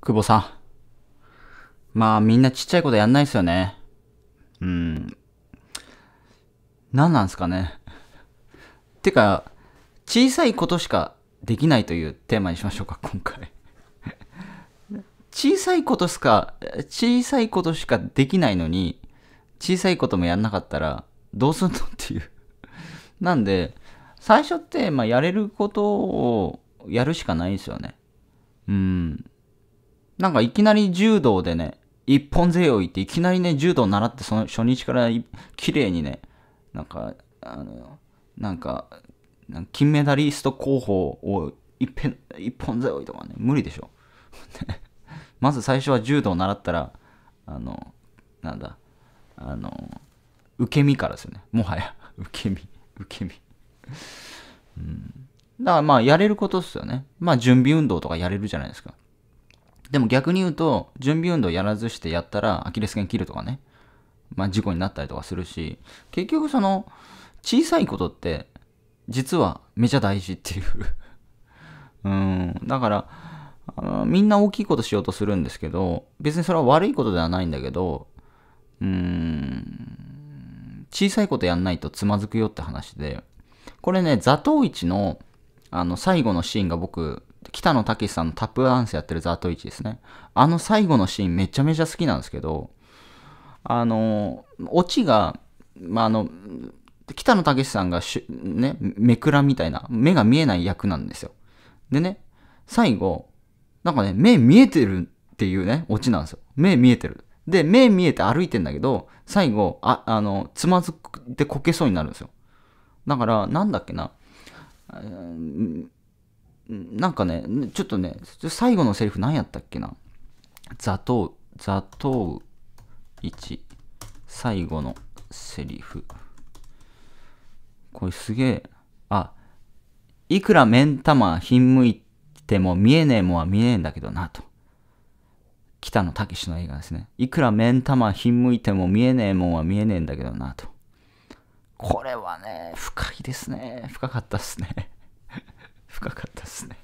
久保さん。まあみんなちっちゃいことやんないですよね。うん。何なんすかね。てか、小さいことしかできないというテーマにしましょうか、今回。小さいことしか、小さいことしかできないのに、小さいこともやんなかったら、どうすんのっていうなんで、最初って、まあ、やれることをやるしかないですよね。うん。なんかいきなり柔道でね、一本背負いっていきなりね、柔道習ってその初日から綺麗にね、なんか、あの、なんか、んか金メダリスト候補を一一本背負いとかね、無理でしょ。まず最初は柔道を習ったら、あの、なんだ、あの、受け身からですよね。もはや、受け身、受け身。うん。だからまあ、やれることっすよね。まあ、準備運動とかやれるじゃないですか。でも逆に言うと、準備運動やらずしてやったら、アキレス腱切るとかね、まあ事故になったりとかするし、結局その、小さいことって、実はめちゃ大事っていう うん、だから、みんな大きいことしようとするんですけど、別にそれは悪いことではないんだけど、うーん、小さいことやんないとつまずくよって話で、これね、座頭市の、あの、最後のシーンが僕、北野武さんのタップダンスやってるザトイチですね。あの最後のシーンめちゃめちゃ好きなんですけど、あの、オチが、まあ、あの、北野武さんがしね、めくらみたいな、目が見えない役なんですよ。でね、最後、なんかね、目見えてるっていうね、オチなんですよ。目見えてる。で、目見えて歩いてんだけど、最後、あ、あの、つまずくてこけそうになるんですよ。だから、なんだっけな、なんかね、ちょっとね、最後のセリフ何やったっけな。座頭、座頭ト1、最後のセリフ。これすげえ、あ、いくら目ん玉ひんむいても見えねえもんは見えねえんだけどなと。北野武の映画ですね。いくら目ん玉ひんむいても見えねえもんは見えねえんだけどなと。これはね、深いですね。深かったっすね。深かったですね。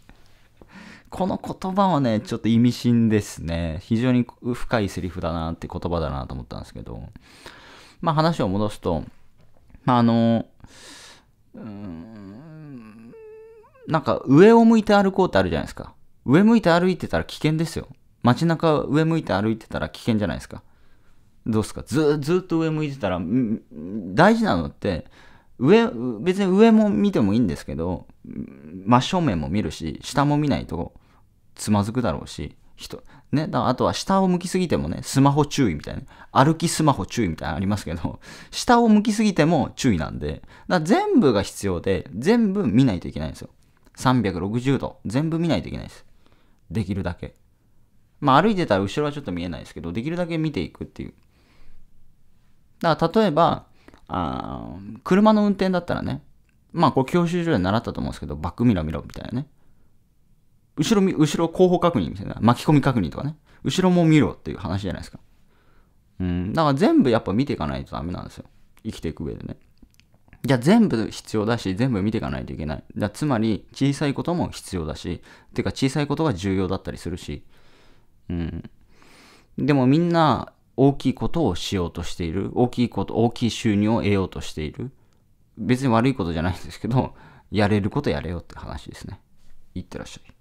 この言葉はね、ちょっと意味深ですね。非常に深いセリフだなって言葉だなと思ったんですけど、まあ話を戻すと、まああの、うん、なんか上を向いて歩こうってあるじゃないですか。上向いて歩いてたら危険ですよ。街中上向いて歩いてたら危険じゃないですか。どうすかず、ずっと上向いてたら、大事なのって、上、別に上も見てもいいんですけど、真正面も見るし、下も見ないとつまずくだろうし、人、ね、だあとは下を向きすぎてもね、スマホ注意みたいな、歩きスマホ注意みたいなのありますけど、下を向きすぎても注意なんで、だ全部が必要で、全部見ないといけないんですよ。360度、全部見ないといけないです。できるだけ。まあ歩いてたら後ろはちょっと見えないですけど、できるだけ見ていくっていう。だから例えば、あ車の運転だったらね、まあ、こう教習所で習ったと思うんですけど、バックミラー見ろみたいなね。後ろ、後ろ後方確認みたいな、巻き込み確認とかね。後ろも見ろっていう話じゃないですか。うん。だから全部やっぱ見ていかないとダメなんですよ。生きていく上でね。じゃあ全部必要だし、全部見ていかないといけない。だつまり、小さいことも必要だし、っていうか小さいことが重要だったりするし。うん。でもみんな、大きいことをしようとしている。大きいこと、大きい収入を得ようとしている。別に悪いことじゃないんですけど、やれることやれよって話ですね。いってらっしゃい。